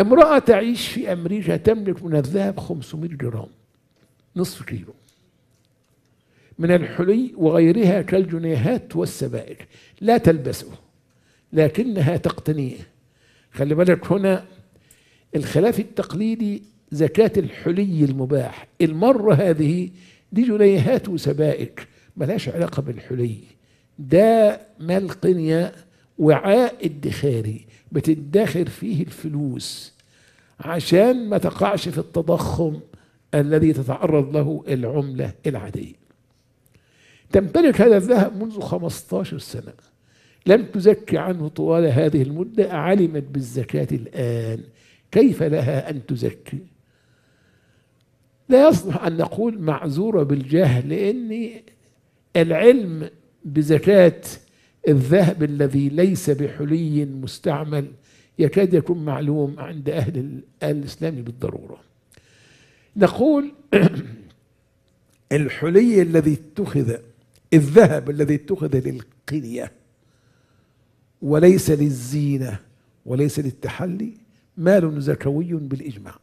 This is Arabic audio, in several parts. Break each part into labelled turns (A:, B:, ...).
A: امرأة تعيش في أمريكا تملك من الذهب 500 جرام نصف كيلو من الحلي وغيرها كالجنيهات والسبائك لا تلبسه لكنها تقتنيه خلي بالك هنا الخلاف التقليدي زكاة الحلي المباح المرة هذه دي جنيهات وسبائك ملهاش علاقة بالحلي ده مال قنية وعاء ادخاري بتدخر فيه الفلوس عشان ما تقعش في التضخم الذي تتعرض له العملة العادية تمتلك هذا الذهب منذ 15 سنة لم تزكي عنه طوال هذه المدة علمت بالزكاة الآن كيف لها أن تزكي لا يصلح أن نقول معذورة بالجهل لأن العلم بزكاة الذهب الذي ليس بحلي مستعمل يكاد يكون معلوم عند أهل الإسلام بالضرورة نقول الحلي الذي اتخذ الذهب الذي اتخذ للقنية وليس للزينة وليس للتحلي مال زكوي بالإجماع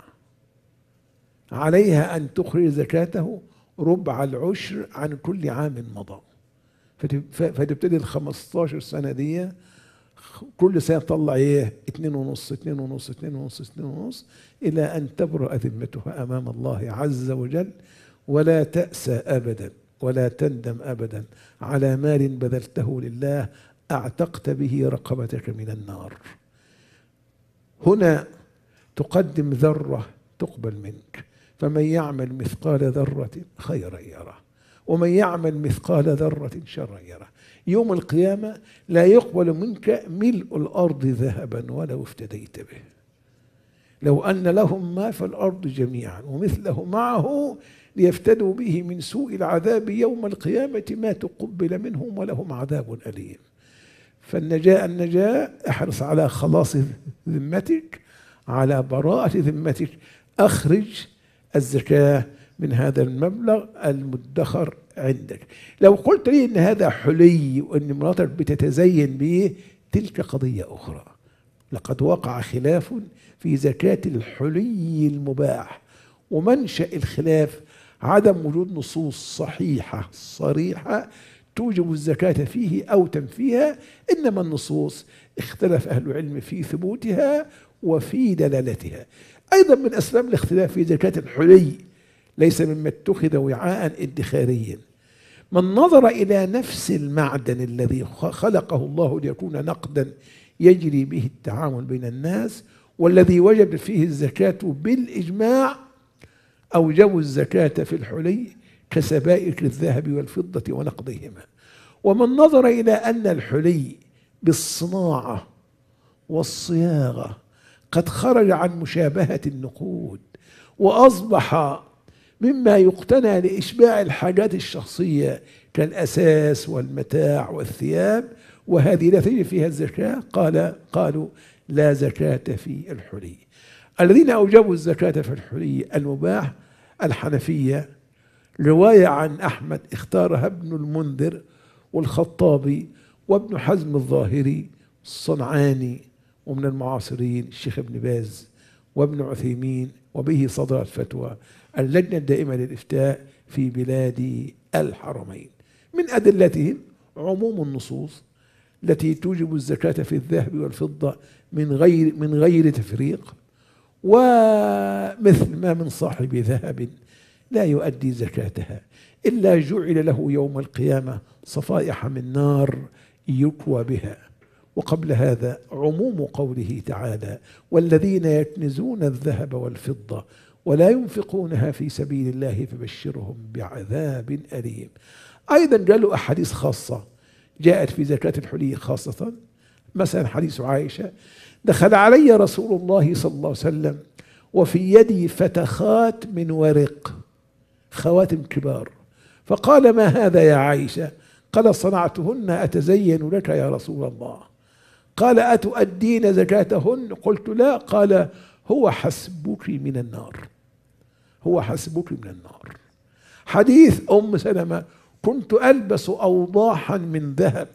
A: عليها أن تخرج زكاته ربع العشر عن كل عام مضى فتبتدي ال 15 سنه دي كل سنه تطلع ايه؟ اتنين ونص اتنين ونص اتنين ونص اتنين ونص الى ان تبرأ ذمتها امام الله عز وجل ولا تأسى ابدا ولا تندم ابدا على مال بذلته لله اعتقت به رقبتك من النار. هنا تقدم ذره تقبل منك فمن يعمل مثقال ذره خيرا يره ومن يعمل مثقال ذرة شرا يره يوم القيامة لا يقبل منك ملء الأرض ذهبا ولو افتديت به لو أن لهم ما في الأرض جميعا ومثله معه ليفتدوا به من سوء العذاب يوم القيامة ما تقبل منهم ولهم عذاب أليم فالنجاء النجاء احرص على خلاص ذمتك على براءة ذمتك أخرج الزكاة من هذا المبلغ المدخر عندك لو قلت لي ان هذا حلي وان مراتك بتتزين به تلك قضية أخرى لقد وقع خلاف في زكاة الحلي المباح ومنشأ الخلاف عدم وجود نصوص صحيحة صريحة توجب الزكاة فيه أو تنفيها إنما النصوص اختلف أهل العلم في ثبوتها وفي دلالتها أيضا من أسباب الاختلاف في زكاة الحلي ليس مما اتخذ وعاء ادخاريا من نظر إلى نفس المعدن الذي خلقه الله ليكون نقدا يجري به التعامل بين الناس والذي وجب فيه الزكاة بالإجماع أوجبوا الزكاة في الحلي كسبائك الذهب والفضة ونقدهما ومن نظر إلى أن الحلي بالصناعة والصياغة قد خرج عن مشابهة النقود وأصبح مما يقتنى لإشباع الحاجات الشخصية كالأساس والمتاع والثياب وهذه لا تجد فيها الزكاة قال قالوا لا زكاة في الحلي الذين أوجبوا الزكاة في الحلي المباح الحنفية رواية عن أحمد اختارها ابن المنذر والخطابي وابن حزم الظاهري الصنعاني ومن المعاصرين الشيخ ابن باز وابن عثيمين وبه صدرت فتوى اللجنة الدائمة للإفتاء في بلاد الحرمين من أدلتهم عموم النصوص التي توجب الزكاة في الذهب والفضة من غير من غير تفريق ومثل ما من صاحب ذهب لا يؤدي زكاتها إلا جعل له يوم القيامة صفائح من نار يكوى بها وقبل هذا عموم قوله تعالى والذين يكنزون الذهب والفضة ولا ينفقونها في سبيل الله فبشرهم بعذاب أليم أيضا جاء أحاديث خاصة جاءت في زكاة الحلي خاصة مثلا حديث عائشة دخل علي رسول الله صلى الله عليه وسلم وفي يدي فتخات من ورق خواتم كبار فقال ما هذا يا عائشة قال صنعتهن أتزين لك يا رسول الله قال أتؤدين زكاتهن قلت لا قال هو حسبك من النار هو حسبك من النار حديث أم سلمة كنت ألبس أوضاحا من ذهب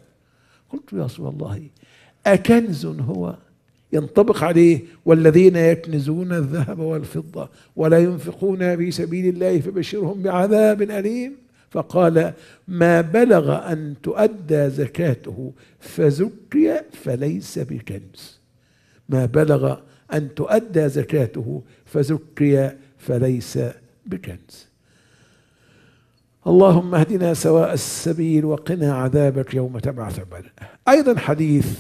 A: قلت يا رسول الله أكنز هو ينطبق عليه والذين يكنزون الذهب والفضة ولا ينفقون في سبيل الله فبشرهم بعذاب أليم فقال ما بلغ أن تؤدى زكاته فزكي فليس بكنز ما بلغ أن تؤدى زكاته فزكي فليس بكنز اللهم اهدنا سواء السبيل وقنا عذابك يوم تبعث عبادك أيضا حديث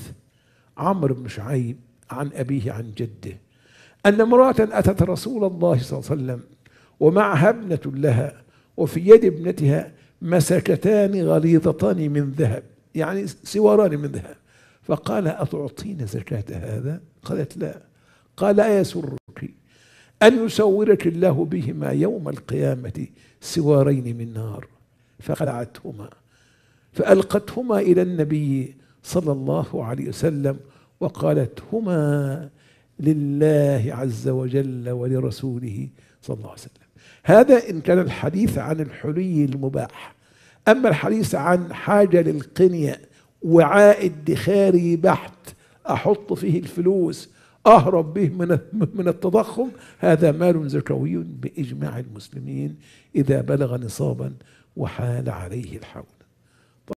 A: عمرو بن شعيب عن أبيه عن جده أن امرأة أتت رسول الله صلى الله عليه وسلم ومعها ابنة لها وفي يد ابنتها مسكتان غليظتان من ذهب يعني سواران من ذهب فقال أتعطين زكاة هذا قالت لا قال أيسرك أن يسورك الله بهما يوم القيامة سوارين من نار فخلعتهما فألقتهما إلى النبي صلى الله عليه وسلم وقالت هما لله عز وجل ولرسوله صلى الله عليه وسلم هذا إن كان الحديث عن الحلي المباح أما الحديث عن حاجة للقنية وعاء ادخاري بحت أحط فيه الفلوس أهرب به من من التضخم هذا مال زكوي بإجماع المسلمين إذا بلغ نصابا وحال عليه الحول